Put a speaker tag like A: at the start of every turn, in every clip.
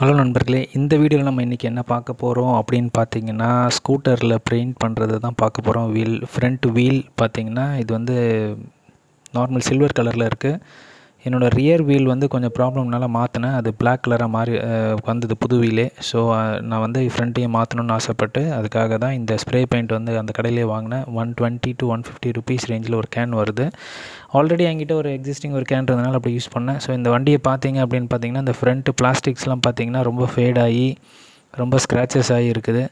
A: hello நண்பர்களே இந்த வீடியோவில் நம்ம இன்றைக்கி என்ன பார்க்க போகிறோம் அப்படின்னு பார்த்தீங்கன்னா ஸ்கூட்டரில் பெயிண்ட் பண்ணுறது தான் பார்க்க போகிறோம் வீல் ஃப்ரண்ட் வீல் பார்த்திங்கன்னா இது வந்து நார்மல் சில்வர் கலரில் இருக்குது என்னோடய ரியர் வீல் வந்து கொஞ்சம் ப்ராப்ளம்னால மாற்றினேன் அது பிளாக் கலராக மாறி வந்தது புது வீலே ஸோ நான் வந்து ஃப்ரண்ட்டையும் மாற்றணும்னு ஆசைப்பட்டு அதுக்காக தான் இந்த ஸ்ப்ரே பெயிண்ட் வந்து அந்த கடையிலே வாங்கினேன் one twenty to one fifty rupees ரேஞ்சில் ஒரு கேன் வருது ஆல்ரெடி என்கிட்ட ஒரு எக்ஸிஸ்டிங் ஒரு கேன் இருந்தனால அப்படி யூஸ் பண்ணேன் ஸோ இந்த வண்டியை பார்த்தீங்க அப்படின்னு பார்த்தீங்கன்னா இந்த ஃப்ரண்ட்டு பிளாஸ்டிக்ஸ்லாம் பார்த்தீங்கன்னா ரொம்ப ஃபேட் ஆகி ரொம்ப ஸ்க்ராச்சஸ் ஆகி இருக்குது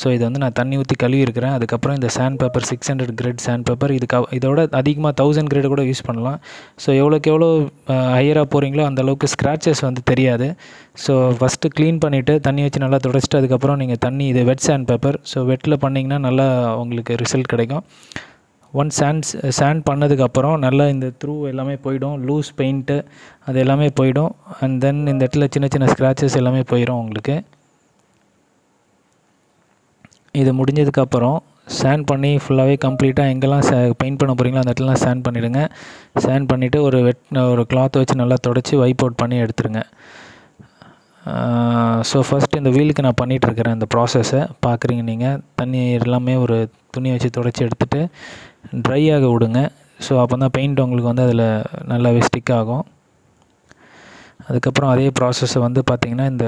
A: ஸோ இதை வந்து நான் தண்ணி ஊற்றி கழுவி இருக்கிறேன் அதுக்கப்புறம் இந்த sand paper six hundred grade sand paper இதுக்கு இதோட அதிகமாக தௌசண்ட் கிரேடு கூட யூஸ் பண்ணலாம் ஸோ எவ்வளோக்கு எவ்வளோ ஹையராக போகிறீங்களோ அந்தளவுக்கு ஸ்க்ராச்சஸ் வந்து தெரியாது ஸோ ஃபஸ்ட்டு க்ளீன் பண்ணிவிட்டு தண்ணி வச்சு நல்லா துடைச்சிட்டு அதுக்கப்புறம் நீங்கள் தண்ணி இது வெட் சேண்ட் பேப்பர் ஸோ வெட்டில் பண்ணிங்கன்னா நல்லா உங்களுக்கு ரிசல்ட் கிடைக்கும் ஒன் சேண்ட் சேண்ட் பண்ணதுக்கப்புறம் நல்லா இந்த த்ரூ எல்லாமே போயிடும் லூஸ் பெயிண்ட்டு அது எல்லாமே போயிடும் அண்ட் தென் இந்த இடத்துல சின்ன சின்ன ஸ்க்ராச்சஸ் எல்லாமே போயிடும் உங்களுக்கு இது முடிஞ்சதுக்கப்புறம் சேண்ட் பண்ணி ஃபுல்லாகவே கம்ப்ளீட்டாக எங்கெல்லாம் பெயிண்ட் பண்ண போகிறீங்களோ அந்த இடத்துலலாம் சேண்ட் பண்ணிவிடுங்க சேண்ட் பண்ணிவிட்டு ஒரு வெட் ஒரு கிளாத் வச்சு நல்லா தொடச்சி வைப் அவுட் பண்ணி எடுத்துருங்க ஸோ ஃபஸ்ட்டு இந்த வீலுக்கு நான் பண்ணிகிட்ருக்கிறேன் இந்த ப்ராசஸை பார்க்குறீங்க நீங்கள் தண்ணி எல்லாமே ஒரு துணி வச்சு தொடச்சி எடுத்துகிட்டு ட்ரை ஆக விடுங்க ஸோ அப்போ தான் பெயிண்ட் உங்களுக்கு வந்து அதில் நல்லாவே ஸ்டிக் ஆகும் அதுக்கப்புறம் அதே ப்ராசஸை வந்து பார்த்திங்கன்னா இந்த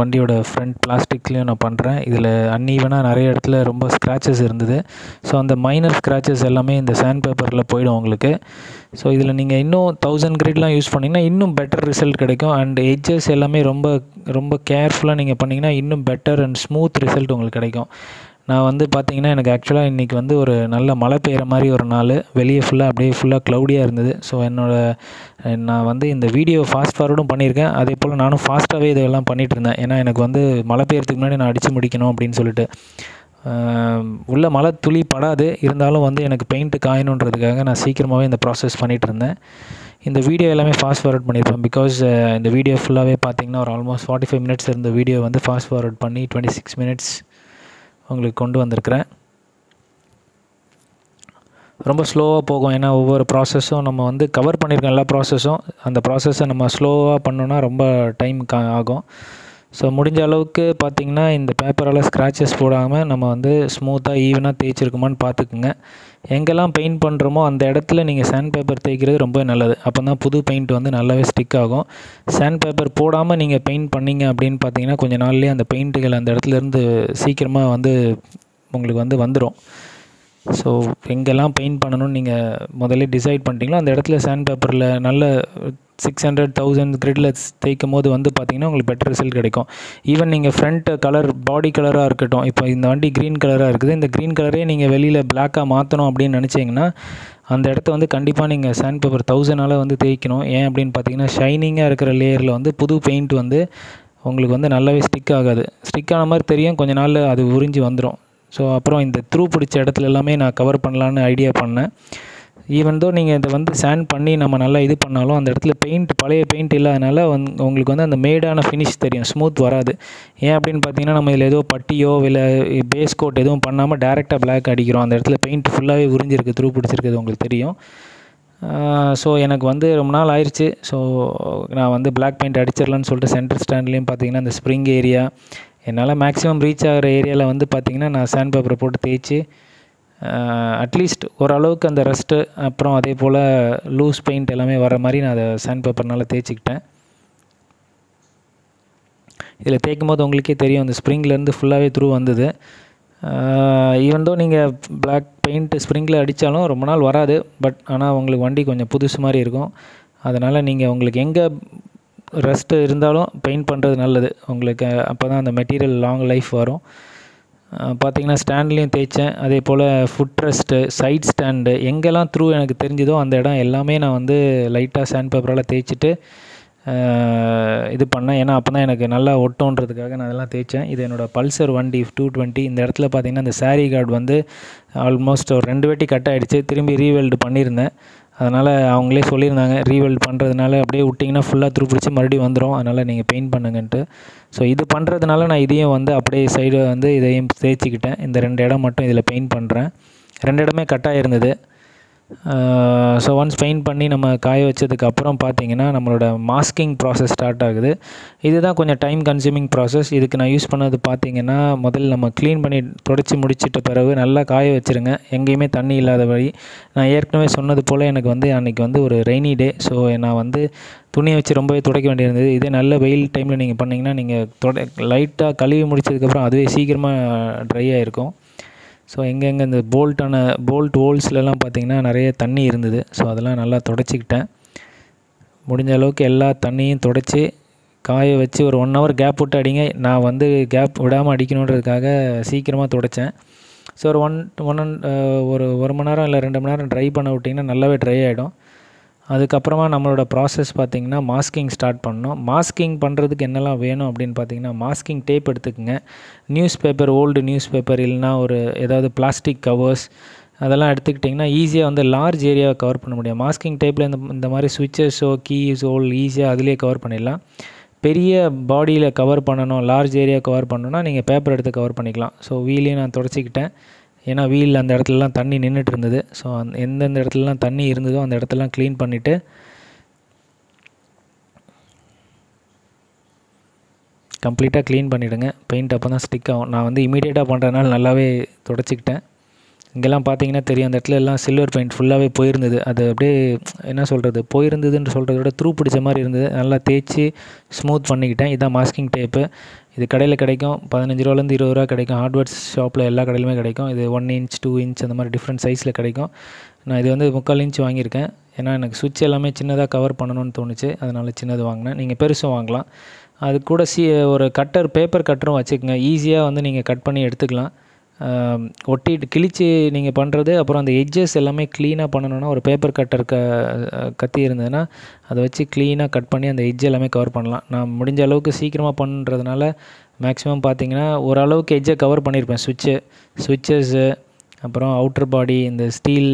A: வண்டியோட ஃப்ரண்ட் பிளாஸ்டிக்லேயும் நான் பண்ணுறேன் இதில் அன்ஈவனாக நிறைய இடத்துல ரொம்ப ஸ்க்ராச்சஸ் இருந்தது ஸோ அந்த மைனர் ஸ்க்ராச்சஸ் எல்லாமே இந்த சேண்ட் பேப்பரில் போயிடும் உங்களுக்கு ஸோ இதில் நீங்கள் இன்னும் தௌசண்ட் கிரேட்லாம் யூஸ் பண்ணிங்கன்னா இன்னும் பெட்டர் ரிசல்ட் கிடைக்கும் அண்ட் எட்ஜஸ் எல்லாமே ரொம்ப ரொம்ப கேர்ஃபுல்லாக நீங்கள் பண்ணிங்கன்னா இன்னும் பெட்டர் அண்ட் ஸ்மூத் ரிசல்ட் உங்களுக்கு கிடைக்கும் நான் வந்து பார்த்திங்கன்னா எனக்கு ஆக்சுவலாக இன்றைக்கி வந்து ஒரு நல்ல மழை பெய்கிற மாதிரி ஒரு நாள் வெளியே ஃபுல்லாக அப்படியே ஃபுல்லாக க்ளௌடியாக இருந்தது ஸோ என்னோடய நான் வந்து இந்த வீடியோ ஃபாஸ்ட் ஃபார்வர்டும் பண்ணியிருக்கேன் அதே போல் நானும் ஃபாஸ்ட்டாகவே இதெல்லாம் பண்ணிகிட்டு இருந்தேன் ஏன்னா எனக்கு வந்து மழை பெய்யறதுக்கு முன்னாடி நான் அடித்து முடிக்கணும் அப்படின்னு சொல்லிட்டு உள்ள மழை துளி படாது இருந்தாலும் வந்து எனக்கு பெயிண்ட்டு காயணுன்றதுக்காக நான் சீக்கிரமாகவே இந்த ப்ராசஸ் பண்ணிகிட்டு இருந்தேன் இந்த வீடியோ எல்லாமே ஃபாஸ்ட் ஃபார்வர்ட் பண்ணியிருப்பேன் பிகாஸ் இந்த வீடியோ ஃபுல்லாகவே பார்த்திங்கன்னா ஒரு ஆல்மோஸ்ட் ஃபார்ட்டி ஃபைவ் மினிட்ஸ் இருந்த வீடியோ வந்து ஃபாஸ்ட் ஃபார்வர்ட் பண்ணி டுவெண்ட்டி சிக்ஸ் மினிட்ஸ் உங்களுக்கு கொண்டு வந்திருக்கிறேன் ரொம்ப ஸ்லோவாக போகும் ஏன்னா ஒவ்வொரு ப்ராசஸும் நம்ம வந்து கவர் பண்ணியிருக்கோம் எல்லா ப்ராசஸும் அந்த ப்ராசஸை நம்ம ஸ்லோவாக பண்ணோன்னா ரொம்ப டைம் ஆகும் ஸோ முடிஞ்ச அளவுக்கு பார்த்திங்கன்னா இந்த பேப்பரால் ஸ்க்ராச்சஸ் போடாமல் நம்ம வந்து ஸ்மூத்தாக ஈவனாக தேய்ச்சிருக்குமான்னு பார்த்துக்குங்க எங்கெல்லாம் பெயிண்ட் பண்ணுறோமோ அந்த இடத்துல நீங்கள் சாண்ட் பேப்பர் தேய்க்கிறது ரொம்ப நல்லது அப்போ தான் புது பெயிண்ட் வந்து நல்லாவே ஸ்டிக் ஆகும் சாண்ட் பேப்பர் போடாமல் நீங்கள் பெயிண்ட் பண்ணிங்க அப்படின்னு பார்த்தீங்கன்னா கொஞ்சம் நாள்லேயே அந்த பெயிண்ட்டுகள் அந்த இடத்துலேருந்து சீக்கிரமாக வந்து உங்களுக்கு வந்து வந்துடும் ஸோ எங்கெல்லாம் பெயிண்ட் பண்ணணும்னு நீங்கள் முதல்ல டிசைட் பண்ணிட்டீங்களோ அந்த இடத்துல சாண்ட் பேப்பரில் நல்ல சிக்ஸ் ஹண்ட்ரட் தௌசண்ட் கிரிட்டில் தேய்க்கும் போது வந்து பார்த்திங்கன்னா உங்களுக்கு பெட்டர் ரிசல்ட் கிடைக்கும் ஈவன் நீங்கள் ஃப்ரண்ட் கலர் பாடி கலராக இருக்கட்டும் இப்போ இந்த வண்டி க்ரீன் கலராக இருக்குது இந்த க்ரீன் கலரே நீங்கள் வெளியில் பிளாக்காக மாற்றணும் அப்படின்னு நினச்சிங்கன்னா அந்த இடத்த வந்து கண்டிப்பாக நீங்கள் சாண்ட் பேப்பர் தௌசண்டால் வந்து தேய்க்கணும் ஏன் அப்படின்னு பார்த்தீங்கன்னா ஷைனிங்காக இருக்கிற லேயரில் வந்து புது பெயிண்ட் வந்து உங்களுக்கு வந்து நல்லாவே ஸ்டிக் ஆகாது ஸ்டிக் ஆன மாதிரி தெரியும் கொஞ்ச நாள் அது உறிஞ்சி வந்துடும் ஸோ அப்புறம் இந்த த்ரூ பிடிச்ச இடத்துல எல்லாமே நான் கவர் பண்ணலான்னு ஐடியா பண்ணேன் ஈவன் தோ நீங்கள் இதை வந்து சேண்ட் பண்ணி நம்ம நல்லா இது பண்ணாலும் அந்த இடத்துல பெயிண்ட் பழைய பெயிண்ட் இல்லாதனால வந் உங்களுக்கு வந்து அந்த மேடான ஃபினிஷ் தெரியும் ஸ்மூத் வராது ஏன் அப்படின்னு பார்த்தீங்கன்னா நம்ம இதில் ஏதோ பட்டியோ இல்லை பேஸ் கோட் எதுவும் பண்ணாமல் டேரெக்டாக பிளாக் அடிக்கிறோம் அந்த இடத்துல பெயிண்ட் ஃபுல்லாகவே உறிஞ்சிருக்கு த்ரூ பிடிச்சிருக்குது உங்களுக்கு தெரியும் ஸோ எனக்கு வந்து ரொம்ப நாள் ஆயிடுச்சு ஸோ நான் வந்து பிளாக் பெயிண்ட் அடிச்சிடலான்னு சொல்லிட்டு சென்டர் ஸ்டாண்ட்லேயும் பார்த்தீங்கன்னா அந்த ஸ்ப்ரிங் ஏரியா என்னால் மேக்ஸிமம் ரீச் ஆகிற ஏரியாவில் வந்து பார்த்திங்கன்னா நான் சாண்ட் பேப்பரை போட்டு தேய்ச்சி அட்லீஸ்ட் ஓரளவுக்கு அந்த ரெஸ்ட்டு அப்புறம் அதே போல் லூஸ் பெயிண்ட் எல்லாமே வர மாதிரி நான் அதை சாண்ட் பேப்பர்னால் தேய்ச்சிக்கிட்டேன் இதில் தேய்க்கும் போது உங்களுக்கே தெரியும் அந்த ஸ்ப்ரிங்லேருந்து ஃபுல்லாகவே த்ரூ வந்தது ஈவன் தோ நீங்கள் பிளாக் பெயிண்ட் ஸ்ப்ரிங்கில் அடித்தாலும் ரொம்ப நாள் வராது பட் ஆனால் உங்களுக்கு வண்டி கொஞ்சம் புதுசு மாதிரி இருக்கும் அதனால் நீங்கள் உங்களுக்கு எங்கே ரெஸ்ட்டு இருந்தாலும் பெயிண்ட் பண்ணுறது நல்லது உங்களுக்கு அப்போ தான் அந்த மெட்டீரியல் லாங் லைஃப் வரும் பார்த்திங்கன்னா ஸ்டாண்ட்லேயும் தேய்ச்சேன் அதே போல் ஃபுட் ரெஸ்ட்டு சைட் ஸ்டாண்டு எங்கெல்லாம் த்ரூ எனக்கு தெரிஞ்சுதோ அந்த இடம் எல்லாமே நான் வந்து லைட்டாக சாண்ட் பேப்பரால் தேய்ச்சிட்டு இது பண்ணேன் ஏன்னா அப்போ தான் எனக்கு நல்லா ஒட்டுன்றதுக்காக நான் அதெல்லாம் தேய்ச்சேன் இது என்னோடய பல்சர் வண்டி டூ டுவெண்ட்டி இந்த இடத்துல பார்த்திங்கன்னா அந்த சாரீ கார்டு வந்து ஆல்மோஸ்ட் ஒரு ரெண்டு வாட்டி கட் ஆகிடுச்சு திரும்பி ரீவெல்டு பண்ணியிருந்தேன் அதனால் அவங்களே சொல்லியிருந்தாங்க ரீவெல்ட் பண்ணுறதுனால அப்படியே விட்டிங்கன்னா ஃபுல்லாக துருப்பிடிச்சி மறுபடியும் வந்துடும் அதனால் நீங்கள் பெயிண்ட் பண்ணுங்கன்ட்டு ஸோ இது பண்ணுறதுனால நான் இதையும் வந்து அப்படியே சைடு வந்து இதையும் தேய்ச்சிக்கிட்டேன் இந்த ரெண்டு இடம் மட்டும் இதில் பெயிண்ட் பண்ணுறேன் ரெண்டு இடமே கட்டாக இருந்தது ஸோ ஒன்ஸ் பெயிண்ட் பண்ணி நம்ம காய வச்சதுக்கப்புறம் பார்த்திங்கன்னா நம்மளோட மாஸ்கிங் ப்ராசஸ் ஸ்டார்ட் ஆகுது இதுதான் கொஞ்சம் டைம் கன்சியூமிங் ப்ராசஸ் இதுக்கு நான் யூஸ் பண்ணது பார்த்திங்கன்னா முதல்ல நம்ம க்ளீன் பண்ணி தொடச்சி முடிச்சிட்ட பிறகு நல்லா காய வச்சுருங்க எங்கேயுமே தண்ணி இல்லாத வழி நான் ஏற்கனவே சொன்னது போல் எனக்கு வந்து அன்றைக்கி வந்து ஒரு ரெய்னி டே ஸோ நான் வந்து துணியை வச்சு ரொம்பவே துடைக்க வேண்டியிருந்தது இதே நல்ல வெயில் டைமில் நீங்கள் பண்ணிங்கன்னா நீங்கள் தொட லைட்டாக கழுவி முடிச்சதுக்கப்புறம் அதுவே சீக்கிரமாக ட்ரை ஆகிருக்கும் ஸோ எங்கெங்கே இந்த போல்ட்டான போல்ட் ஹோல்ஸ்லலாம் பார்த்திங்கன்னா நிறைய தண்ணி இருந்தது ஸோ அதெல்லாம் நல்லா தொடச்சிக்கிட்டேன் முடிஞ்ச அளவுக்கு எல்லா தண்ணியும் தொடச்சி காய வச்சு ஒரு ஒன் ஹவர் கேப் விட்டு அடிங்க நான் வந்து கேப் விடாமல் அடிக்கணுன்றதுக்காக சீக்கிரமாக துடைச்சேன் ஸோ ஒரு ஒன் ஒன் ஒரு ஒரு மணி நேரம் இல்லை ரெண்டு மணி நேரம் ட்ரை பண்ண விட்டிங்கன்னா நல்லாவே ட்ரை ஆகிடும் அதுக்கப்புறமா நம்மளோட ப்ராசஸ் பார்த்திங்கன்னா மாஸ்கிங் ஸ்டார்ட் பண்ணோம் மாஸ்கிங் பண்ணுறதுக்கு என்னெல்லாம் வேணும் அப்படின்னு பார்த்தீங்கன்னா மாஸ்கிங் டேப் எடுத்துக்கோங்க news paper old news paper இல்லைனா ஒரு ஏதாவது பிளாஸ்டிக் கவர்ஸ் அதெல்லாம் எடுத்துக்கிட்டிங்கன்னா ஈஸியாக வந்து லார்ஜ் ஏரியாவை கவர் பண்ண முடியும் மாஸ்கிங் டைப்பில் இந்த இந்த மாதிரி சுவிட்சஸோ கீஸோ ஈஸியாக அதிலே கவர் பண்ணிடலாம் பெரிய பாடியில் கவர் பண்ணணும் லார்ஜ் ஏரியா கவர் பண்ணணும்னா நீங்கள் பேப்பர் எடுத்து கவர் பண்ணிக்கலாம் ஸோ வீலையும் நான் தொடச்சிக்கிட்டேன் ஏன்னா வீல் அந்த இடத்துலலாம் தண்ணி நின்றுட்டு இருந்தது ஸோ அந் எந்தெந்த இடத்துலலாம் தண்ணி இருந்ததோ அந்த இடத்துலலாம் க்ளீன் பண்ணிவிட்டு கம்ப்ளீட்டாக க்ளீன் பண்ணிவிடுங்க பெயிண்ட் அப்போ தான் ஸ்டிக் ஆகும் நான் வந்து இமீடியேட்டாக பண்ணுறதுனால நல்லாவே தொடச்சிக்கிட்டேன் இங்கெல்லாம் பார்த்தீங்கன்னா தெரியும் அந்த இடத்துல எல்லாம் சில்வர் பெயிண்ட் ஃபுல்லாகவே போயிருந்தது அது அப்படியே என்ன சொல்கிறது போயிருந்ததுன்னு சொல்கிறத விட த்ரூ பிடிச்ச மாதிரி இருந்தது நல்லா தேய்ச்சி ஸ்மூத் பண்ணிக்கிட்டேன் இதான் மாஸ்கிங் டேப்பு இது கடையில் கிடைக்கும் பதினஞ்சு ரூபாலேருந்து இருபது ரூபா கிடைக்கும் ஹார்ட்வேர்ஸ் ஷாப்பில் எல்லா கடையிலுமே கிடைக்கும் இது ஒன் இன்ச் டூ இன்ச் அந்த மாதிரி டிஃப்ரெண்ட் சைஸில் கிடைக்கும் நான் இது வந்து முக்கால் இன்ச் வாங்கியிருக்கேன் ஏன்னா எனக்கு சுவிட்ச் எல்லாமே சின்னதாக கவர் பண்ணணும்னு தோணுச்சு அதனால் சின்னது வாங்கினேன் நீங்கள் பெருசும் வாங்கலாம் அது கூட சி ஒரு கட்டர் பேப்பர் கட்டரும் வச்சுக்கோங்க ஈஸியாக வந்து நீங்கள் கட் பண்ணி எடுத்துக்கலாம் ஒட்டிட்டு கிழித்து நீங்கள் பண்ணுறது அப்புறம் அந்த எட்ஜஸ் எல்லாமே க்ளீனாக பண்ணணுன்னா ஒரு பேப்பர் கட்டர் க கத்தி இருந்ததுன்னா அதை வச்சு க்ளீனாக கட் பண்ணி அந்த எட்ஜ் எல்லாமே கவர் பண்ணலாம் நான் முடிஞ்ச அளவுக்கு சீக்கிரமாக பண்ணுறதுனால மேக்ஸிமம் பார்த்தீங்கன்னா ஓரளவுக்கு எட்ஜை கவர் பண்ணியிருப்பேன் சுவிட்சு சுவிட்சஸ்ஸு அப்புறம் அவுட்ரு பாடி இந்த ஸ்டீல்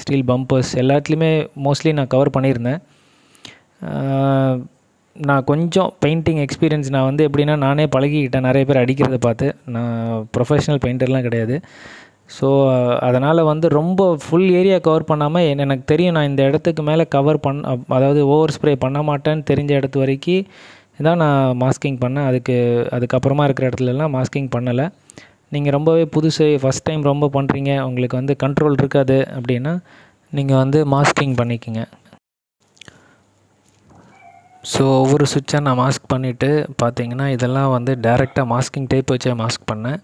A: ஸ்டீல் பம்பர்ஸ் எல்லாத்துலேயுமே மோஸ்ட்லி நான் கவர் பண்ணியிருந்தேன் நான் கொஞ்சம் பெயிண்டிங் எக்ஸ்பீரியன்ஸ் நான் வந்து எப்படின்னா நானே பழகிக்கிட்டேன் நிறைய பேர் அடிக்கிறத பார்த்து நான் ப்ரொஃபஷ்னல் பெயிண்டர்லாம் கிடையாது ஸோ அதனால் வந்து ரொம்ப ஃபுல் ஏரியா கவர் பண்ணாமல் எனக்கு தெரியும் நான் இந்த இடத்துக்கு மேலே கவர் பண் அதாவது ஓவர் ஸ்ப்ரே பண்ண மாட்டேன்னு தெரிஞ்ச இடத்து வரைக்கும் தான் நான் மாஸ்கிங் பண்ணேன் அதுக்கு அதுக்கப்புறமா இருக்கிற இடத்துலலாம் மாஸ்கிங் பண்ணலை நீங்கள் ரொம்பவே புதுசு ஃபஸ்ட் டைம் ரொம்ப பண்ணுறீங்க உங்களுக்கு வந்து கண்ட்ரோல் இருக்காது அப்படின்னா நீங்கள் வந்து மாஸ்கிங் பண்ணிக்கோங்க ஸோ ஒவ்வொரு சுவிட்சாக நான் மாஸ்க் பண்ணிவிட்டு பார்த்திங்கன்னா இதெல்லாம் வந்து டேரெக்டாக மாஸ்கிங் டைப் வச்சே மாஸ்க் பண்ணேன்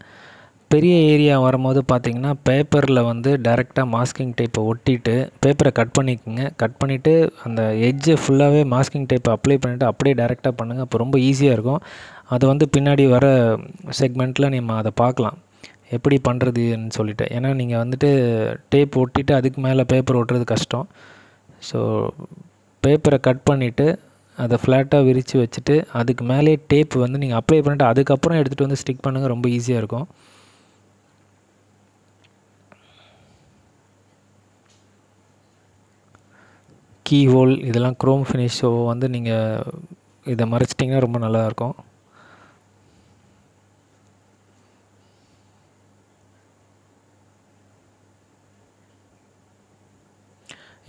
A: பெரிய ஏரியா வரும்போது பார்த்திங்கன்னா பேப்பரில் வந்து டேரெக்டாக மாஸ்கிங் டைப்பை ஒட்டிட்டு பேப்பரை கட் பண்ணிக்கோங்க கட் பண்ணிவிட்டு அந்த எஜ்ஜை ஃபுல்லாகவே மாஸ்கிங் டைப் அப்ளை பண்ணிவிட்டு அப்படியே டேரெக்டாக பண்ணுங்கள் அப்போ ரொம்ப ஈஸியாக இருக்கும் அது வந்து பின்னாடி வர செக்மெண்ட்டில் நம்ம அதை பார்க்கலாம் எப்படி பண்ணுறதுன்னு சொல்லிவிட்டு ஏன்னா நீங்கள் வந்துட்டு டேப் ஒட்டிட்டு அதுக்கு மேலே பேப்பர் ஒட்டுறது கஷ்டம் ஸோ பேப்பரை கட் பண்ணிவிட்டு அதை ஃப்ளாட்டாக விரித்து வச்சுட்டு அதுக்கு மேலே டேப் வந்து நீங்கள் அப்ளை பண்ணிவிட்டு அதுக்கப்புறம் எடுத்துகிட்டு வந்து ஸ்டிக் பண்ணுங்கள் ரொம்ப ஈஸியாக இருக்கும் கீ ஹோல் இதெல்லாம் க்ரோம் ஃபினிஷ் வந்து நீங்கள் இதை மறைச்சிட்டிங்கன்னா ரொம்ப நல்லாயிருக்கும்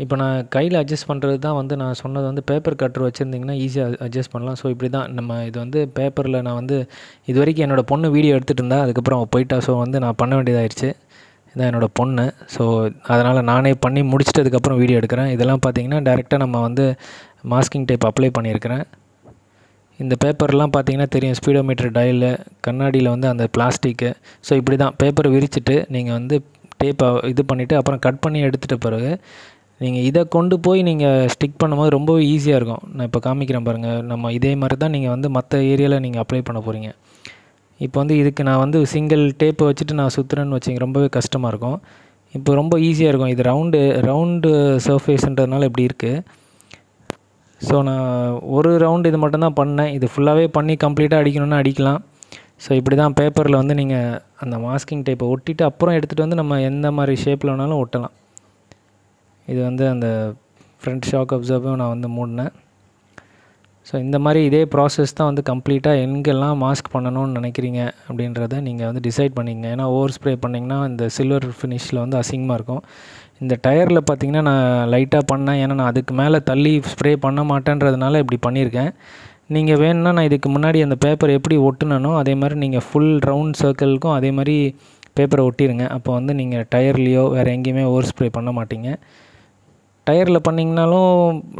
A: இப்போ நான் கையில் அட்ஜஸ்ட் பண்ணுறது தான் வந்து நான் சொன்னது வந்து பேப்பர் கட்டர் வச்சுருந்திங்கன்னா ஈஸியாக அட்ஜஸ்ட் பண்ணலாம் ஸோ இப்படி தான் நம்ம இது வந்து பேப்பரில் நான் வந்து இது வரைக்கும் என்னோடய பொண்ணு வீடியோ எடுத்துகிட்டு இருந்தா அதுக்கப்புறம் போயிட்டா ஸோ வந்து நான் பண்ண வேண்டியதாகிடுச்சு இதான் என்னோடய பொண்ணு ஸோ அதனால் நானே பண்ணி முடிச்சுட்டு அதுக்கப்புறம் வீடியோ எடுக்கிறேன் இதெல்லாம் பார்த்திங்கன்னா டேரெக்டாக நம்ம வந்து மாஸ்கிங் டைப் அப்ளை பண்ணியிருக்கிறேன் இந்த பேப்பர்லாம் பார்த்தீங்கன்னா தெரியும் ஸ்பீடோமீட்டர் டயலில் கண்ணாடியில் வந்து அந்த பிளாஸ்டிக்கு ஸோ இப்படி தான் பேப்பரை விரிச்சிட்டு நீங்கள் வந்து டேப்பை இது பண்ணிவிட்டு அப்புறம் கட் பண்ணி எடுத்துகிட்ட பிறகு நீங்கள் இதை கொண்டு போய் நீங்கள் ஸ்டிக் பண்ணும்போது ரொம்ப ஈஸியாக இருக்கும் நான் இப்போ காமிக்கிறேன் பாருங்கள் நம்ம இதே மாதிரி தான் நீங்கள் வந்து மற்ற ஏரியாவில் நீங்கள் அப்ளை பண்ண போகிறீங்க இப்போ வந்து இதுக்கு நான் வந்து சிங்கிள் டேப்பை வச்சுட்டு நான் சுற்றுறேன்னு வச்சுங்க ரொம்பவே கஷ்டமாக இருக்கும் இப்போ ரொம்ப ஈஸியாக இருக்கும் இது ரவுண்டு ரவுண்டு சர்ஃபேஸுன்றதுனால இப்படி இருக்குது ஸோ நான் ஒரு ரவுண்டு இது மட்டும்தான் பண்ணேன் இது ஃபுல்லாகவே பண்ணி கம்ப்ளீட்டாக அடிக்கணும்னா அடிக்கலாம் ஸோ இப்படி தான் பேப்பரில் வந்து நீங்கள் அந்த மாஸ்கிங் டேப்பை ஒட்டிட்டு அப்புறம் எடுத்துகிட்டு வந்து நம்ம எந்த மாதிரி ஷேப்பில் வேணாலும் ஒட்டலாம் இது வந்து அந்த ஃப்ரண்ட் ஷாக் அப்சர்வும் நான் வந்து மூடினேன் ஸோ இந்த மாதிரி இதே ப்ராசஸ் தான் வந்து கம்ப்ளீட்டாக எங்கெல்லாம் மாஸ்க் பண்ணணும்னு நினைக்கிறீங்க அப்படின்றத நீங்கள் வந்து டிசைட் பண்ணிங்க ஏன்னா ஓவர் ஸ்ப்ரே பண்ணிங்கன்னா இந்த சில்வர் ஃபினிஷில் வந்து அசிங்கமாக இருக்கும் இந்த டயரில் பார்த்திங்கன்னா நான் லைட்டாக பண்ணேன் ஏன்னா நான் அதுக்கு மேலே தள்ளி ஸ்ப்ரே பண்ண மாட்டேன்றதுனால இப்படி பண்ணியிருக்கேன் நீங்கள் வேணும்னா நான் இதுக்கு முன்னாடி அந்த பேப்பர் எப்படி ஒட்டுனனோ அதே மாதிரி நீங்கள் ஃபுல் ரவுண்ட் சர்க்கிளுக்கும் அதே மாதிரி பேப்பரை ஒட்டிடுங்க அப்போ வந்து நீங்கள் டயர்லேயோ வேறு எங்கேயுமே ஓவர் ஸ்ப்ரே பண்ண மாட்டிங்க டயரில் பண்ணிங்கனாலும்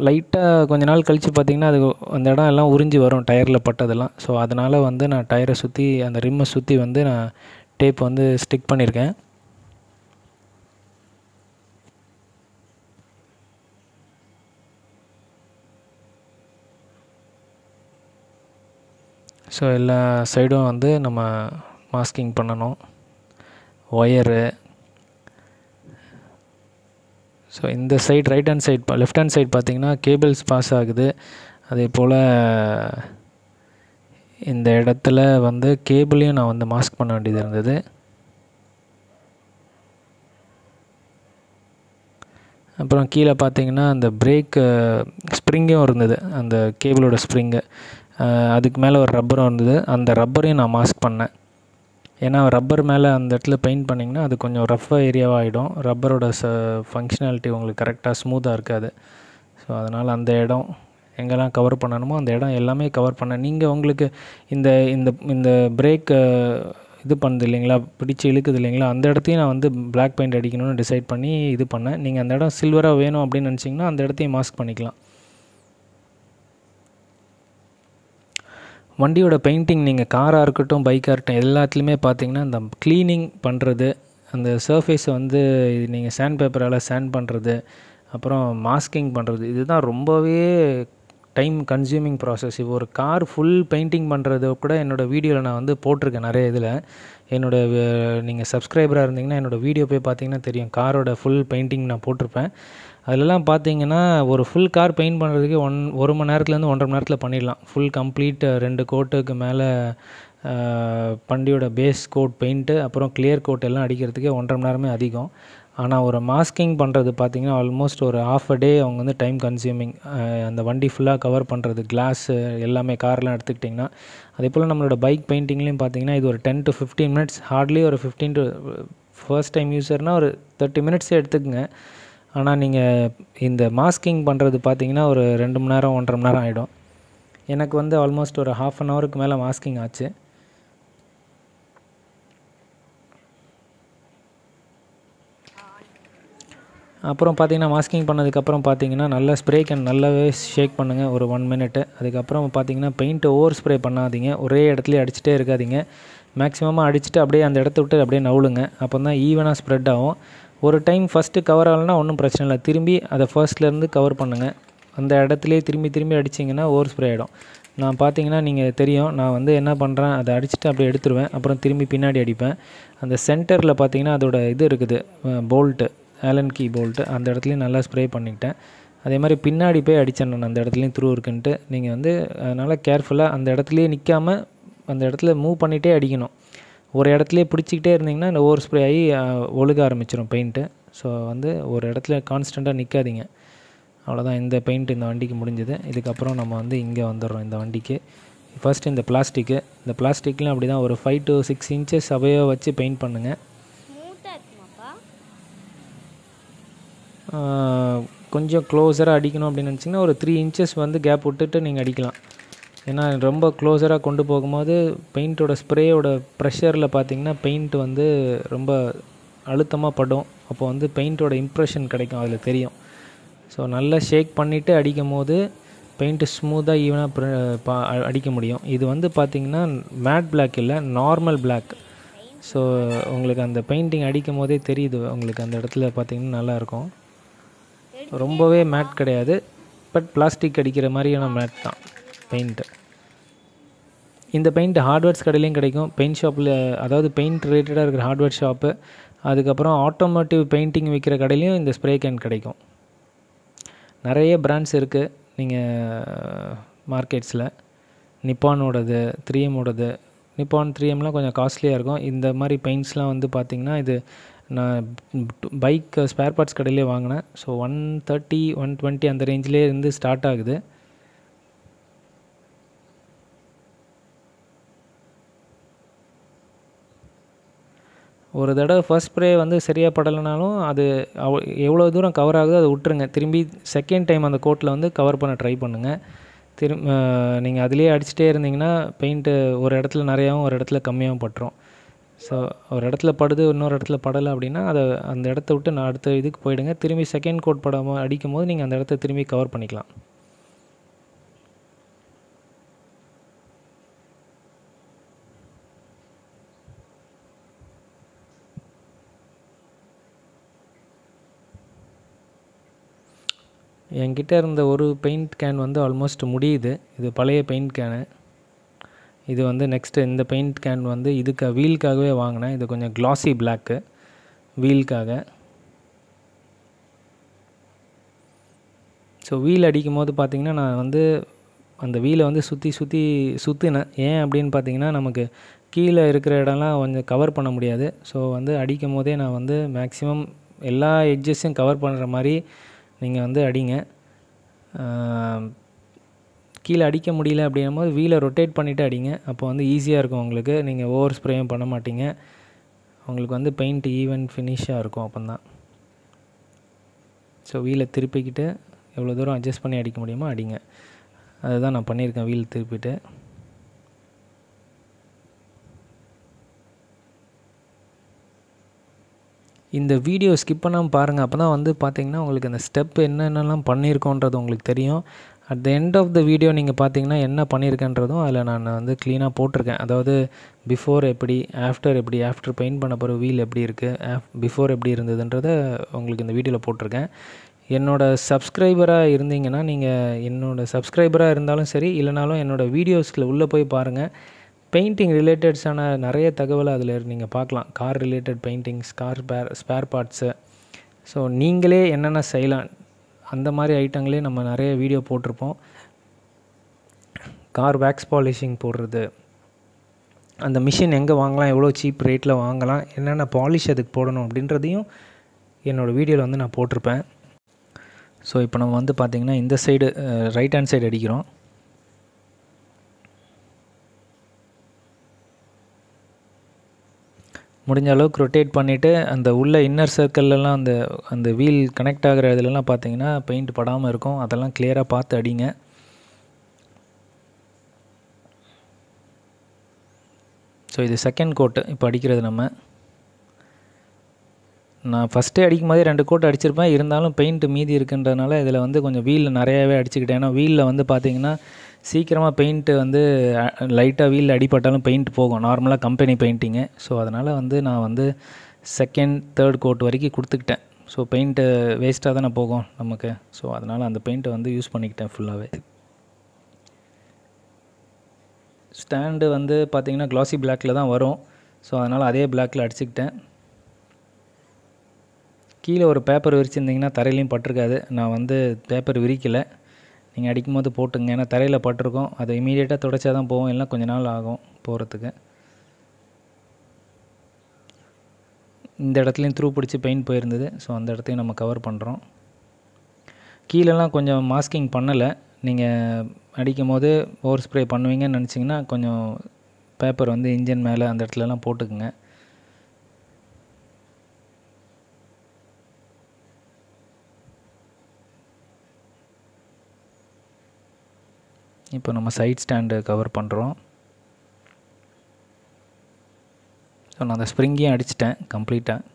A: லைட்டாக கொஞ்ச நாள் கழித்து பார்த்திங்கன்னா அது அந்த இடம் எல்லாம் உறிஞ்சி வரும் டயரில் பட்டதெல்லாம் ஸோ அதனால் வந்து நான் டயரை சுற்றி அந்த ரிம்மை சுற்றி வந்து நான் டேப் வந்து ஸ்டிக் பண்ணியிருக்கேன் ஸோ எல்லா சைடும் வந்து நம்ம மாஸ்கிங் பண்ணணும் ஒயரு ஸோ இந்த side right hand side left hand side பார்த்திங்கன்னா கேபிள்ஸ் பாஸ் ஆகுது அதே போல் இந்த இடத்துல வந்து கேபிளையும் நான் வந்து மாஸ்க் பண்ண வேண்டியது இருந்தது அப்புறம் கீழே பார்த்தீங்கன்னா அந்த பிரேக் ஸ்ப்ரிங்கும் இருந்தது அந்த கேபிளோட ஸ்ப்ரிங்கு அதுக்கு மேலே ஒரு ரப்பரும் இருந்தது அந்த ரப்பரையும் நான் மாஸ்க் பண்ணேன் ஏன்னா ரப்பர் மேலே அந்த இடத்துல பெயிண்ட் பண்ணிங்கன்னா அது கொஞ்சம் ரஃப்பாக ஏரியாவாக ஆகிடும் ரப்பரோட ச ஃபங்க்ஷனாலிட்டி உங்களுக்கு கரெக்டாக ஸ்மூத்தாக இருக்காது ஸோ அதனால் அந்த இடம் எங்கெல்லாம் கவர் பண்ணணுமோ அந்த இடம் எல்லாமே கவர் பண்ண நீங்கள் உங்களுக்கு இந்த இந்த இந்த பிரேக்கு இது பண்ணுது இல்லைங்களா பிடிச்சி இழுக்குது இல்லைங்களா அந்த இடத்தையும் நான் வந்து பிளாக் பெயிண்ட் அடிக்கணும்னு டிசைட் பண்ணி இது பண்ணேன் நீங்கள் அந்த இடம் சில்வராக வேணும் அப்படின்னு நினச்சிங்கன்னா அந்த இடத்தையும் மாஸ்க் பண்ணிக்கலாம் வண்டியோட பெயிண்டிங் நீங்கள் காராக இருக்கட்டும் பைக்காக இருக்கட்டும் எல்லாத்துலேயுமே பார்த்தீங்கன்னா இந்த க்ளீனிங் பண்ணுறது அந்த சர்ஃபேஸை வந்து நீங்கள் சேண்ட் பேப்பரால் சேண்ட் பண்ணுறது அப்புறம் மாஸ்கிங் பண்ணுறது இதுதான் ரொம்பவே டைம் கன்சியூமிங் ப்ராசஸ் இப்போ ஒரு கார் ஃபுல் பெயிண்டிங் பண்ணுறது கூட என்னோடய வீடியோவில் நான் வந்து போட்டிருக்கேன் நிறைய இதில் என்னோடய நீங்கள் சப்ஸ்கிரைபராக இருந்தீங்கன்னா என்னோடய வீடியோ போய் பார்த்தீங்கன்னா தெரியும் காரோட ஃபுல் பெயிண்டிங் நான் போட்டிருப்பேன் அதிலலாம் பார்த்தீங்கன்னா ஒரு ஃபுல் கார் பெயிண்ட் பண்ணுறதுக்கே ஒன் ஒரு மணி நேரத்துலேருந்து ஒன்றரை மணி நேரத்தில் பண்ணிடலாம் ஃபுல் கம்ப்ளீட் ரெண்டு கோட்டுக்கு மேலே பண்டியோட பேஸ் கோட் பெயிண்ட்டு அப்புறம் கிளியர் கோட் எல்லாம் அடிக்கிறதுக்கே ஒன்றரை மணி நேரமே அதிகம் ஆனால் ஒரு மாஸ்கிங் பண்ணுறது பார்த்திங்கன்னா ஆல்மோஸ்ட் ஒரு ஆஃப் அ டே அவங்க வந்து டைம் கன்சியூமிங் அந்த வண்டி ஃபுல்லாக கவர் பண்ணுறது கிளாஸு எல்லாமே கார்லாம் எடுத்துக்கிட்டிங்கன்னா அதே போல் நம்மளோட பைக் பெயிண்டிங்லேயும் பார்த்திங்கன்னா இது ஒரு ten to fifteen minutes hardly ஒரு ஃபிஃப்டீன் டு ஃபர்ஸ்ட் டைம் யூஸர்னால் ஒரு தேர்ட்டி மினிட்ஸே எடுத்துக்கோங்க ஆனால் நீங்கள் இந்த மாஸ்கிங் பண்ணுறது பார்த்தீங்கன்னா ஒரு ரெண்டு மணி நேரம் ஒன்றரை மணி நேரம் ஆகிடும் எனக்கு வந்து ஆல்மோஸ்ட் ஒரு ஹாஃப் அன் ஹவருக்கு மேலே மாஸ்கிங் ஆச்சு அப்புறம் பார்த்தீங்கன்னா மாஸ்கிங் பண்ணதுக்கப்புறம் பார்த்தீங்கன்னா நல்லா ஸ்ப்ரே கேன் நல்லாவே ஷேக் பண்ணுங்கள் ஒரு ஒன் மினிட்டு அதுக்கப்புறம் பார்த்தீங்கன்னா பெயிண்ட்டை ஓவர் ஸ்ப்ரே பண்ணாதீங்க ஒரே இடத்துல அடிச்சுட்டே இருக்காதிங்க மேக்ஸிமமாக அடிச்சுட்டு அப்படியே அந்த இடத்த விட்டு அப்படியே நவுளுங்க அப்போ தான் ஈவனாக ஸ்ப்ரெட் ஆகும் ஒரு டைம் ஃபஸ்ட்டு கவர் ஆகலைன்னா ஒன்றும் பிரச்சனை இல்லை திரும்பி அதை ஃபர்ஸ்ட்லேருந்து கவர் பண்ணுங்கள் அந்த இடத்துலேயே திரும்பி திரும்பி அடிச்சிங்கன்னா ஓவர் ஸ்ப்ரே ஆகிடும் நான் பார்த்தீங்கன்னா நீங்கள் தெரியும் நான் வந்து என்ன பண்ணுறேன் அதை அடிச்சுட்டு அப்படியே எடுத்துருவேன் அப்புறம் திரும்பி பின்னாடி அடிப்பேன் அந்த சென்டரில் பார்த்தீங்கன்னா அதோட இது இருக்குது போல்ட்டு ஆலன் கீ போல்ட்டு அந்த இடத்துலையும் நல்லா ஸ்ப்ரே பண்ணிக்கிட்டேன் அதே மாதிரி பின்னாடி போய் அடித்தேன் நான் அந்த இடத்துலையும் த்ரூ இருக்குன்ட்டு நீங்கள் வந்து அதனால் கேர்ஃபுல்லாக அந்த இடத்துலையே நிற்காமல் அந்த இடத்துல மூவ் பண்ணிகிட்டே அடிக்கணும் ஒரு இடத்துலையே பிடிச்சிக்கிட்டே இருந்தீங்கன்னா இந்த ஓவர் ஸ்ப்ரே ஆகி ஒழுக ஆரம்பிச்சிடும் பெயிண்ட்டு ஸோ வந்து ஒரு இடத்துல கான்ஸ்டண்ட்டாக நிற்காதீங்க அவ்வளோதான் இந்த பெயிண்ட் இந்த வண்டிக்கு முடிஞ்சது இதுக்கப்புறம் நம்ம வந்து இங்கே வந்துடுறோம் இந்த வண்டிக்கு ஃபஸ்ட்டு இந்த பிளாஸ்டிக்கு இந்த பிளாஸ்டிக்லாம் அப்படி தான் ஒரு ஃபைவ் டு சிக்ஸ் இன்ச்சஸ் அவையோ வச்சு பெயிண்ட் பண்ணுங்கள் கொஞ்சம் க்ளோஸராக அடிக்கணும் அப்படின்னு நினச்சிங்கன்னா ஒரு த்ரீ இன்ச்சஸ் வந்து கேப் விட்டுட்டு நீங்கள் அடிக்கலாம் ஏன்னா ரொம்ப க்ளோஸராக கொண்டு போகும்போது பெயிண்ட்டோட ஸ்ப்ரேயோட ப்ரெஷரில் பார்த்திங்கன்னா பெயிண்ட் வந்து ரொம்ப அழுத்தமாக படும் அப்போ வந்து பெயிண்ட்டோட இம்ப்ரெஷன் கிடைக்கும் அதில் தெரியும் ஸோ நல்லா ஷேக் பண்ணிவிட்டு அடிக்கும் போது பெயிண்ட்டு ஸ்மூத்தாக ஈவனாக அடிக்க முடியும் இது வந்து பார்த்திங்கன்னா மேட் பிளாக் இல்லை நார்மல் பிளாக் ஸோ உங்களுக்கு அந்த பெயிண்டிங் அடிக்கும் போதே தெரியுது உங்களுக்கு அந்த இடத்துல பார்த்திங்கன்னா நல்லாயிருக்கும் ரொம்பவே மேட் கிடையாது பட் பிளாஸ்டிக் அடிக்கிற மாதிரியான மேட் தான் பெயிண்ட்டு இந்த பெயிண்ட் ஹார்ட்வேர்ஸ் கடையிலையும் கிடைக்கும் பெயிண்ட் ஷாப்பில் அதாவது பெயிண்ட் ரிலேட்டடாக இருக்கிற ஹார்ட்வேர் ஷாப்பு அதுக்கப்புறம் ஆட்டோமேட்டிவ் பெயிண்டிங் விற்கிற கடையிலையும் இந்த ஸ்ப்ரே கேன் கிடைக்கும் நிறைய பிராண்ட்ஸ் இருக்குது நீங்கள் மார்க்கெட்ஸில் நிப்பானோடது த்ரீ எம்மோடது நிப்பான் த்ரீ எம்லாம் கொஞ்சம் காஸ்ட்லியாக இருக்கும் இந்த மாதிரி பெயிண்ட்ஸ்லாம் வந்து பார்த்திங்கன்னா இது நான் பைக் ஸ்பேர் பார்ட்ஸ் கடையிலே வாங்கினேன் so one thirty one twenty அந்த ரேஞ்சிலே இருந்து ஸ்டார்ட் ஆகுது ஒரு தடவை ஃபர்ஸ்ட் ஸ்ப்ரே வந்து சரியாக படலைனாலும் அது எவ்வளோ தூரம் கவர் ஆகுதோ அதை விட்டுருங்க திரும்பி செகண்ட் டைம் அந்த கோட்டில் வந்து கவர் பண்ண ட்ரை பண்ணுங்கள் திரும்ப நீங்கள் அதிலேயே அடிச்சுட்டே இருந்தீங்கன்னா பெயிண்ட்டு ஒரு இடத்துல நிறையாவும் ஒரு இடத்துல கம்மியாகவும் பட்டுரும் ஸோ ஒரு இடத்துல படுது இன்னொரு இடத்துல படலை அப்படின்னா அதை அந்த இடத்த விட்டு நான் அடுத்த இதுக்கு போயிடுங்க திரும்பி செகண்ட் கோட் படாமல் அடிக்கும் போது நீங்கள் அந்த இடத்த திரும்பி கவர் பண்ணிக்கலாம் என்கிட்ட இருந்த ஒரு பெயிண்ட் கேன் வந்து ஆல்மோஸ்ட் முடியுது இது பழைய பெயிண்ட் கேனு இது வந்து நெக்ஸ்ட்டு இந்த பெயிண்ட் கேன் வந்து இதுக்கு வீலுக்காகவே வாங்கினேன் இது கொஞ்சம் க்ளாஸி பிளாக்கு வீலுக்காக ஸோ வீல் அடிக்கும் போது பார்த்திங்கன்னா நான் வந்து அந்த வீலை வந்து சுற்றி சுற்றி சுற்றினேன் ஏன் அப்படின்னு பார்த்தீங்கன்னா நமக்கு கீழே இருக்கிற இடம்லாம் கொஞ்சம் கவர் பண்ண முடியாது ஸோ வந்து அடிக்கும் போதே நான் வந்து மேக்ஸிமம் எல்லா எட்ஜஸ்ஸும் கவர் பண்ணுற மாதிரி நீங்கள் வந்து அடிங்க கீழே அடிக்க முடியல அப்படின்னும் போது வீலை ரொட்டேட் பண்ணிவிட்டு அடிங்க அப்போ வந்து ஈஸியாக இருக்கும் உங்களுக்கு நீங்கள் ஓவர் ஸ்ப்ரேயும் பண்ண மாட்டீங்க உங்களுக்கு வந்து பெயிண்ட் ஈவன் ஃபினிஷாக இருக்கும் அப்போந்தான் ஸோ வீலை திருப்பிக்கிட்டு எவ்வளோ தூரம் அட்ஜஸ்ட் பண்ணி அடிக்க முடியுமோ அடிங்க அதுதான் நான் பண்ணியிருக்கேன் வீல் திருப்பிட்டு இந்த வீடியோ ஸ்கிப் பண்ணாமல் பாருங்கள் அப்போ தான் வந்து பார்த்திங்கன்னா உங்களுக்கு அந்த ஸ்டெப் என்னென்னலாம் பண்ணியிருக்கோன்றது உங்களுக்கு தெரியும் at the end of the video நீங்கள் பார்த்தீங்கன்னா என்ன பண்ணியிருக்கேன்றதும் அதில் நான் வந்து க்ளீனாக போட்டிருக்கேன் அதாவது பிஃபோர் எப்படி ஆஃப்டர் எப்படி ஆஃப்டர் பெயிண்ட் பண்ண போகிற வீல் எப்படி இருக்குது ஆஃப் பிஃபோர் எப்படி இருந்ததுன்றதை உங்களுக்கு இந்த வீடியோவில் போட்டிருக்கேன் என்னோடய சப்ஸ்கிரைபராக இருந்தீங்கன்னா நீங்கள் என்னோடய சப்ஸ்கிரைபராக இருந்தாலும் சரி இல்லைனாலும் என்னோடய வீடியோஸில் உள்ளே போய் பாருங்கள் பெயிண்டிங் ரிலேட்டட்ஸான நிறைய தகவலை அதில் நீங்கள் பார்க்கலாம் கார் ரிலேட்டட் பெயிண்டிங்ஸ் கார் பேர் ஸ்பேர் பார்ட்ஸு ஸோ நீங்களே என்னென்ன செய்யலாம் அந்த மாதிரி ஐட்டங்களே நம்ம நிறைய வீடியோ போட்டிருப்போம் கார் வேக்ஸ் பாலிஷிங் போடுறது அந்த மிஷின் எங்கே வாங்கலாம் எவ்வளோ சீப் ரேட்டில் வாங்கலாம் என்னென்ன பாலிஷ் அதுக்கு போடணும் அப்படின்றதையும் என்னோடய வீடியோவில் வந்து நான் போட்டிருப்பேன் ஸோ இப்போ நம்ம வந்து பார்த்திங்கன்னா இந்த சைடு ரைட் ஹேண்ட் சைடு அடிக்கிறோம் முடிஞ்ச அளவுக்கு ரொட்டேட் பண்ணிவிட்டு அந்த உள்ள இன்னர் சர்க்கிள்லலாம் அந்த அந்த வீல் கனெக்ட் ஆகிற இதுலலாம் பார்த்தீங்கன்னா பெயிண்ட் படாமல் இருக்கும் அதெல்லாம் கிளியராக பார்த்து அடிங்க ஸோ இது செகண்ட் கோட்டு இப்போ அடிக்கிறது நம்ம நான் ஃபஸ்ட்டே அடிக்கும் போதே ரெண்டு கோட் அடிச்சிருப்பேன் இருந்தாலும் பெயிண்ட் மீதி இருக்குன்றதுனால இதில் வந்து கொஞ்சம் வீலில் நிறையாவே அடிச்சுக்கிட்டேன் ஏன்னா வீலில் வந்து பார்த்திங்கன்னா சீக்கிரமாக பெயிண்ட்டு வந்து லைட்டாக வீலில் அடிப்பட்டாலும் பெயிண்ட் போகும் நார்மலாக கம்பெனி பெயிண்டிங்கு ஸோ அதனால் வந்து நான் வந்து செகண்ட் தேர்ட் கோட் வரைக்கும் கொடுத்துக்கிட்டேன் ஸோ பெயிண்ட்டு வேஸ்ட்டாக தானே போகும் நமக்கு ஸோ அதனால் அந்த பெயிண்ட்டை வந்து யூஸ் பண்ணிக்கிட்டேன் ஃபுல்லாகவே ஸ்டாண்டு வந்து பார்த்திங்கன்னா க்ளாஸி பிளாக்கில் தான் வரும் ஸோ அதனால் அதே பிளாக்கில் அடிச்சுக்கிட்டேன் கீழே ஒரு பேப்பர் விரிச்சிருந்தீங்கன்னா தரையிலையும் பட்டிருக்காது நான் வந்து பேப்பர் விரிக்கலை நீங்கள் அடிக்கும் போது போட்டுங்க ஏன்னா தரையில் பட்டிருக்கோம் அதை இமீடியட்டாக துடைச்சா தான் போவோம் எல்லாம் கொஞ்ச நாள் ஆகும் போகிறதுக்கு இந்த இடத்துலையும் த்ரூ பிடிச்சி பெயிண்ட் போயிருந்தது ஸோ அந்த இடத்தையும் நம்ம கவர் பண்ணுறோம் கீழெல்லாம் கொஞ்சம் மாஸ்கிங் பண்ணலை நீங்கள் அடிக்கும் போது ஓவர் ஸ்ப்ரே பண்ணுவீங்கன்னு நினச்சிங்கன்னா கொஞ்சம் பேப்பர் வந்து இன்ஜின் மேலே அந்த இடத்துலலாம் போட்டுக்குங்க இப்போ நம்ம சைட் ஸ்டாண்டு கவர் பண்ணுறோம் ஸோ நான் அந்த ஸ்ப்ரிங்கையும் அடிச்சிட்டேன் கம்ப்ளீட்டாக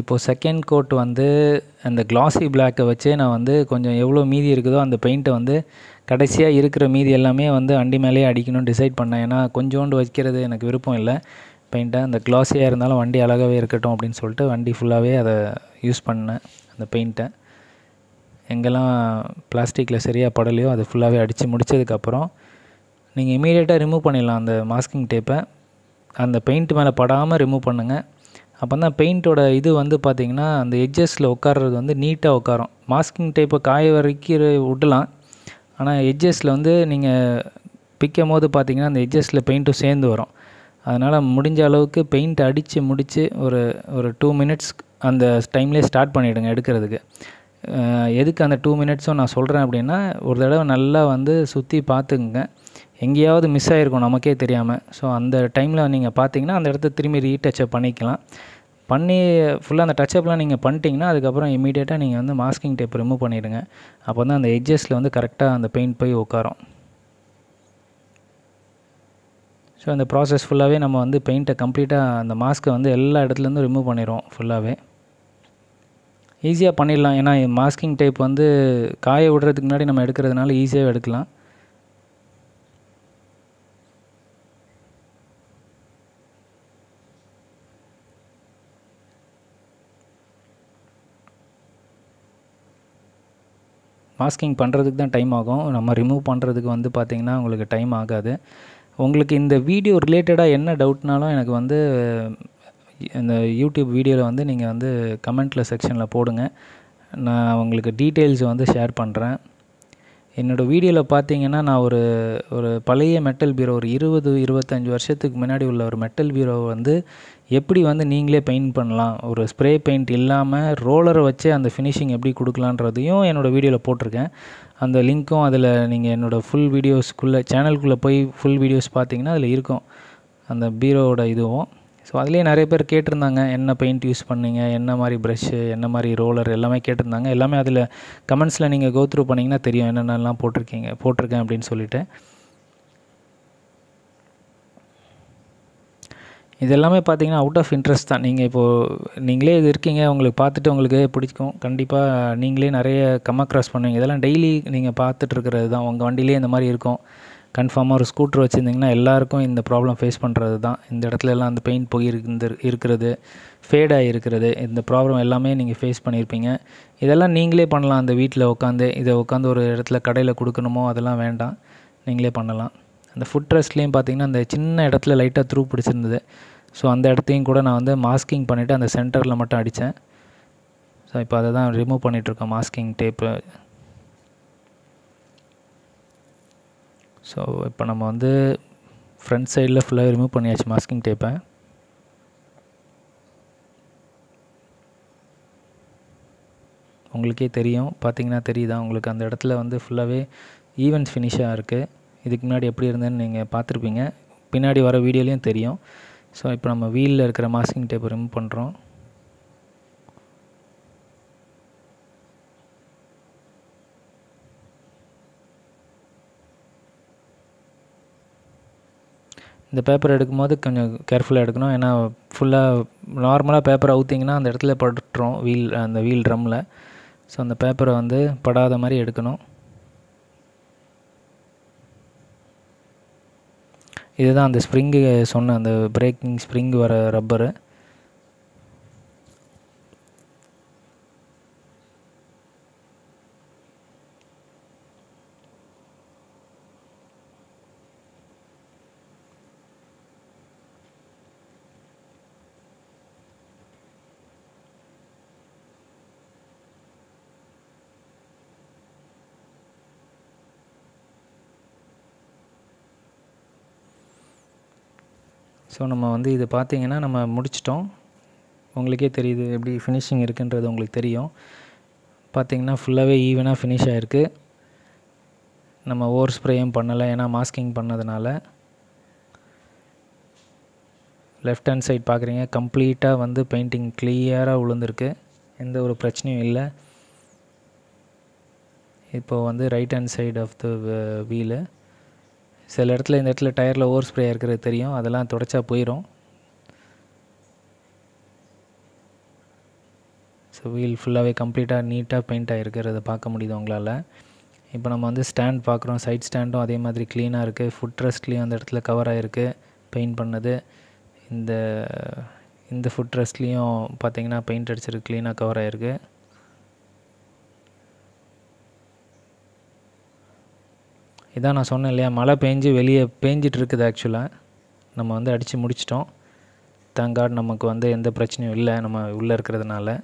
A: இப்போது செகண்ட் கோட் வந்து அந்த கிளாஸி பிளாக்கை வச்சு நான் வந்து கொஞ்சம் எவ்வளோ மீதி இருக்குதோ அந்த பெயிண்ட்டை வந்து கடைசியாக இருக்கிற மீதி எல்லாமே வந்து அண்டி மேலேயே அடிக்கணும்னு டிசைட் பண்ணேன் ஏன்னா கொஞ்சோண்டு வைக்கிறது எனக்கு விருப்பம் இல்லை பெயிண்ட்டை அந்த கிளாஸியாக இருந்தாலும் வண்டி அழகாகவே இருக்கட்டும் அப்படின்னு சொல்லிட்டு வண்டி ஃபுல்லாகவே அதை யூஸ் பண்ணேன் அந்த பெயிண்ட்டை எங்கெல்லாம் பிளாஸ்டிக்கில் சரியாக படலையோ அதை ஃபுல்லாகவே அடித்து முடித்ததுக்கப்புறம் நீங்கள் இமீடியட்டாக ரிமூவ் பண்ணிடலாம் அந்த மாஸ்கிங் டேப்பை அந்த பெயிண்ட் மேலே படாமல் ரிமூவ் பண்ணுங்கள் அப்போ தான் பெயிண்ட்டோட இது வந்து பார்த்திங்கன்னா அந்த எட்ஜஸில் உட்காறது வந்து நீட்டாக உட்காரும் மாஸ்கிங் டைப்பை காய வரைக்கிற விடலாம் ஆனால் எட்ஜஸில் வந்து நீங்கள் பிக்கும் போது பார்த்திங்கன்னா அந்த எட்ஜஸில் பெயிண்ட்டும் சேர்ந்து வரும் அதனால் முடிஞ்ச அளவுக்கு பெயிண்ட் அடித்து முடித்து ஒரு ஒரு டூ மினிட்ஸ் அந்த டைம்லேயே ஸ்டார்ட் பண்ணிவிடுங்க எடுக்கிறதுக்கு எதுக்கு அந்த டூ மினிட்ஸும் நான் சொல்கிறேன் அப்படின்னா ஒரு தடவை நல்லா வந்து சுற்றி பார்த்துக்குங்க எங்கேயாவது மிஸ் ஆகிருக்கும் நமக்கே தெரியாமல் ஸோ அந்த டைமில் நீங்கள் பார்த்தீங்கன்னா அந்த இடத்த திரும்பி ரீடச்சப் பண்ணிக்கலாம் பண்ணி ஃபுல்லாக அந்த டச்சப்லாம் நீங்கள் பண்ணிட்டீங்கன்னா அதுக்கப்புறம் இமீடியட்டாக நீங்கள் வந்து மாஸ்கிங் டேப் ரிமூவ் பண்ணிவிடுங்க அப்போ தான் அந்த எட்ஜஸில் வந்து கரெக்டாக அந்த பெயிண்ட் போய் உட்காரும் ஸோ அந்த ப்ராசஸ் ஃபுல்லாகவே நம்ம வந்து பெயிண்ட்டை கம்ப்ளீட்டாக அந்த மாஸ்க்கை வந்து எல்லா இடத்துலேருந்து ரிமூவ் பண்ணிடுவோம் ஃபுல்லாகவே ஈஸியாக பண்ணிடலாம் ஏன்னா மாஸ்கிங் டைப் வந்து காய விடுறதுக்கு முன்னாடி நம்ம எடுக்கிறதுனால ஈஸியாக எடுக்கலாம் மாஸ்கிங் பண்ணுறதுக்கு தான் டைம் ஆகும் நம்ம ரிமூவ் பண்ணுறதுக்கு வந்து பார்த்திங்கன்னா உங்களுக்கு டைம் ஆகாது உங்களுக்கு இந்த வீடியோ ரிலேட்டடாக என்ன டவுட்னாலும் எனக்கு வந்து இந்த யூடியூப் வீடியோவில் வந்து நீங்கள் வந்து கமெண்ட்டில் செக்ஷனில் போடுங்க நான் உங்களுக்கு டீட்டெயில்ஸ் வந்து ஷேர் பண்ணுறேன் என்னோடய வீடியோவில் பார்த்தீங்கன்னா நான் ஒரு ஒரு பழைய மெட்டல் பீரோ ஒரு இருபது இருபத்தஞ்சி வருஷத்துக்கு முன்னாடி உள்ள ஒரு மெட்டல் பீரோ வந்து எப்படி வந்து நீங்களே பெயிண்ட் பண்ணலாம் ஒரு ஸ்ப்ரே பெயிண்ட் இல்லாமல் ரோலரை வச்சு அந்த ஃபினிஷிங் எப்படி கொடுக்கலான்றதையும் என்னோடய வீடியோவில் போட்டிருக்கேன் அந்த லிங்க்கும் அதில் நீங்கள் என்னோடய ஃபுல் வீடியோஸ்க்குள்ளே சேனலுக்குள்ளே போய் ஃபுல் வீடியோஸ் பார்த்தீங்கன்னா அதில் இருக்கும் அந்த பீரோவோட இதுவும் ஸோ அதுலேயே நிறைய பேர் கேட்டிருந்தாங்க என்ன பெயிண்ட் யூஸ் பண்ணீங்க என்ன மாதிரி ப்ரஷ்ஷு என்ன மாதிரி ரோலர் எல்லாமே கேட்டிருந்தாங்க எல்லாமே அதில் கமெண்ட்ஸில் நீங்கள் கோ த்ரூ பண்ணிங்கன்னா தெரியும் என்னென்னலாம் போட்டிருக்கீங்க போட்டிருக்கேன் அப்படின்னு சொல்லிட்டு இது எல்லாமே பார்த்தீங்கன்னா அவுட் ஆஃப் இன்ட்ரெஸ்ட் தான் நீங்கள் இப்போது நீங்களே இது இருக்கீங்க உங்களுக்கு பார்த்துட்டு உங்களுக்கு பிடிக்கும் கண்டிப்பாக நீங்களே நிறைய கம் அக்ராஸ் பண்ணுவீங்க இதெல்லாம் டெய்லி நீங்கள் பார்த்துட்ருக்கிறது தான் உங்கள் வண்டியிலே இந்த மாதிரி இருக்கும் கன்ஃபார்மாக ஒரு ஸ்கூட்டர் வச்சுருந்திங்கன்னா எல்லாேருக்கும் இந்த ப்ராப்ளம் ஃபேஸ் பண்ணுறது தான் இந்த இடத்துல எல்லாம் அந்த பெயிண்ட் போய் இருந்து இருக்கிறது ஃபேடாக இருக்கிறது இந்த ப்ராப்ளம் எல்லாமே நீங்கள் ஃபேஸ் பண்ணியிருப்பீங்க இதெல்லாம் நீங்களே பண்ணலாம் அந்த வீட்டில் உட்காந்து இதை உட்காந்து ஒரு இடத்துல கடையில் கொடுக்கணுமோ அதெல்லாம் வேண்டாம் நீங்களே பண்ணலாம் அந்த ஃபுட் ரெஸ்ட்லேயும் பார்த்திங்கன்னா அந்த சின்ன இடத்துல லைட்டாக த்ரூ பிடிச்சிருந்தது ஸோ அந்த இடத்தையும் கூட நான் வந்து மாஸ்கிங் பண்ணிவிட்டு அந்த சென்டரில் மட்டும் அடித்தேன் ஸோ இப்போ அதை தான் ரிமூவ் பண்ணிகிட்ருக்கோம் மாஸ்கிங் டேப்பு ஸோ இப்போ நம்ம வந்து ஃப்ரண்ட் சைடில் ஃபுல்லாக ரிமூவ் பண்ணியாச்சு மாஸ்கிங் டேப்பை உங்களுக்கே தெரியும் பார்த்தீங்கன்னா தெரியுதா உங்களுக்கு அந்த இடத்துல வந்து ஃபுல்லாகவே ஈவெண்ட்ஸ் ஃபினிஷாக இருக்குது இதுக்கு முன்னாடி எப்படி இருந்ததுன்னு நீங்கள் பார்த்துருப்பீங்க பின்னாடி வர வீடியோலேயும் தெரியும் ஸோ இப்போ நம்ம வீலில் இருக்கிற மாஸ்கிங் டேப்பை ரிமூவ் பண்ணுறோம் இந்த பேப்பர் எடுக்கும்போது கொஞ்சம் கேர்ஃபுல்லாக எடுக்கணும் ஏன்னா ஃபுல்லாக நார்மலாக பேப்பர் அவுத்திங்கன்னா அந்த இடத்துல பட்டுரும் வீல் அந்த வீல் ட்ரம்மில் ஸோ அந்த பேப்பரை வந்து படாத மாதிரி எடுக்கணும் இதுதான் அந்த ஸ்ப்ரிங்கு சொன்ன அந்த பிரேக்கிங் ஸ்ப்ரிங் வர ரப்பரு ஸோ நம்ம வந்து இது பார்த்திங்கன்னா நம்ம முடிச்சிட்டோம் உங்களுக்கே தெரியுது எப்படி ஃபினிஷிங் இருக்குன்றது உங்களுக்கு தெரியும் பார்த்திங்கன்னா ஃபுல்லாகவே ஈவனாக ஃபினிஷ் ஆகிருக்கு நம்ம ஓவர் ஸ்ப்ரேயும் பண்ணலை ஏன்னா மாஸ்கிங் பண்ணதுனால லெஃப்ட் ஹேண்ட் சைட் பார்க்குறீங்க கம்ப்ளீட்டாக வந்து பெயிண்டிங் கிளியராக உளுந்துருக்கு எந்த ஒரு பிரச்சனையும் இல்லை இப்போது வந்து right hand side of the wheel சில இடத்துல இந்த இடத்துல டயரில் ஓவர் ஸ்ப்ரே இருக்கிறது தெரியும் அதெல்லாம் தொடச்சா போயிடும் ஸோ வீல் ஃபுல்லாகவே கம்ப்ளீட்டாக நீட்டாக பெயிண்ட் ஆகிருக்கிறத பார்க்க முடியுது உங்களால் இப்போ நம்ம வந்து ஸ்டாண்ட் பார்க்குறோம் சைட் ஸ்டாண்டும் அதே மாதிரி க்ளீனாக இருக்குது ஃபுட் ரெஸ்ட்லேயும் அந்த இடத்துல கவர் ஆகிருக்கு பெயிண்ட் பண்ணது இந்த இந்த ஃபுட் ரெஸ்ட்லேயும் பார்த்தீங்கன்னா பெயிண்ட் அடிச்சிருக்கு க்ளீனாக கவர் ஆகிருக்கு இதான் நான் சொன்னேன் இல்லையா மழை பெஞ்சு வெளியே பேஞ்சிட்டு இருக்குது ஆக்சுவலாக நம்ம வந்து அடித்து முடிச்சிட்டோம் தேங்காட் நமக்கு வந்து எந்த பிரச்சனையும் இல்லை நம்ம உள்ளே இருக்கிறதுனால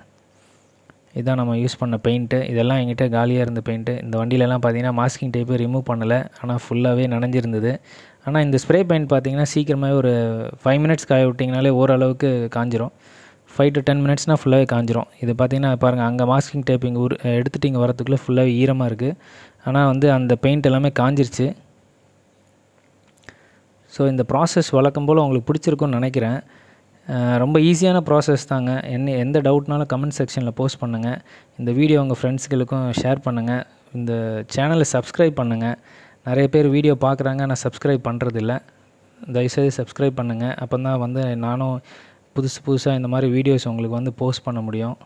A: இதான் நம்ம யூஸ் பண்ண பெயிண்ட்டு இதெல்லாம் எங்கிட்ட காலியாக இருந்த பெயிண்ட்டு இந்த வண்டியிலலாம் பார்த்தீங்கன்னா மாஸ்கிங் டைப்பு ரிமூவ் பண்ணலை ஆனால் ஃபுல்லாகவே நனைஞ்சிருந்தது ஆனால் இந்த ஸ்ப்ரே பெயிண்ட் பார்த்திங்கன்னா சீக்கிரமாகவே ஒரு ஃபைவ் மினிட்ஸ் காய விட்டிங்கனாலே ஓரளவுக்கு காஞ்சிரும் ஃபைவ் டு டென் மினிட்ஸ்னால் ஃபுல்லாகவே காஞ்சிரும் இது பார்த்திங்கன்னா பாருங்கள் அங்கே மாஸ்கிங் டைப் இங்கே ஊர் எடுத்துகிட்டு இங்கே வரத்துக்குள்ளே ஃபுல்லாகவே ஈரமாக இருக்குது ஆனால் வந்து அந்த பெயிண்ட் எல்லாமே காஞ்சிருச்சு ஸோ இந்த ப்ராசஸ் வழக்கம் போல் உங்களுக்கு பிடிச்சிருக்குன்னு நினைக்கிறேன் ரொம்ப ஈஸியான ப்ராசஸ் தாங்க என்ன எந்த டவுட்னாலும் கமெண்ட் செக்ஷனில் போஸ்ட் பண்ணுங்கள் இந்த வீடியோ உங்கள் ஃப்ரெண்ட்ஸுகளுக்கும் ஷேர் பண்ணுங்கள் இந்த சேனலை சப்ஸ்கிரைப் பண்ணுங்கள் நிறைய பேர் வீடியோ பார்க்குறாங்க ஆனால் சப்ஸ்கிரைப் பண்ணுறதில்ல தயவுசெய்து சப்ஸ்கிரைப் பண்ணுங்கள் அப்போ தான் வந்து நானும் புதுசு புதுசாக இந்த மாதிரி வீடியோஸ் உங்களுக்கு வந்து போஸ்ட் பண்ண முடியும்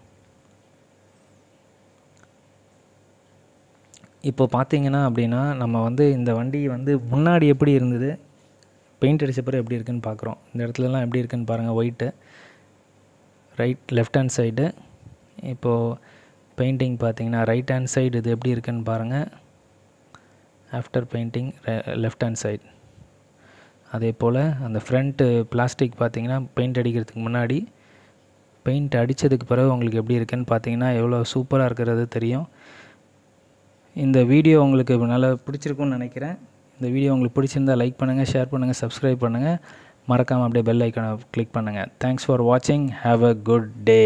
A: இப்போ பார்த்தீங்கன்னா அப்படின்னா நம்ம வந்து இந்த வண்டி வந்து முன்னாடி எப்படி இருந்தது பெயிண்ட் அடித்த பிறகு எப்படி இருக்குன்னு பார்க்குறோம் இந்த இடத்துலலாம் எப்படி இருக்குன்னு பாருங்கள் white right left hand side இப்போது பெயிண்டிங் பார்த்தீங்கன்னா ரைட் ஹேண்ட் சைடு இது எப்படி இருக்குன்னு பாருங்கள் after painting left hand side அதே போல் அந்த ஃப்ரண்ட்டு பிளாஸ்டிக் பார்த்தீங்கன்னா பெயிண்ட் அடிக்கிறதுக்கு முன்னாடி பெயிண்ட் அடித்ததுக்கு பிறகு உங்களுக்கு எப்படி இருக்குன்னு பார்த்தீங்கன்னா எவ்வளோ சூப்பராக இருக்கிறது தெரியும் இந்த வீடியோ உங்களுக்கு நல்லா பிடிச்சிருக்குன்னு நினைக்கிறேன் இந்த வீடியோ உங்களுக்கு பிடிச்சிருந்தால் லைக் பண்ணுங்கள் ஷேர் பண்ணுங்கள் சப்ஸ்கிரைப் பண்ணுங்கள் மறக்காமல் அப்படியே பெல் ஐக்கனை கிளிக் பண்ணுங்கள் தேங்க்ஸ் ஃபார் வாட்சிங் ஹாவ் அ குட் டே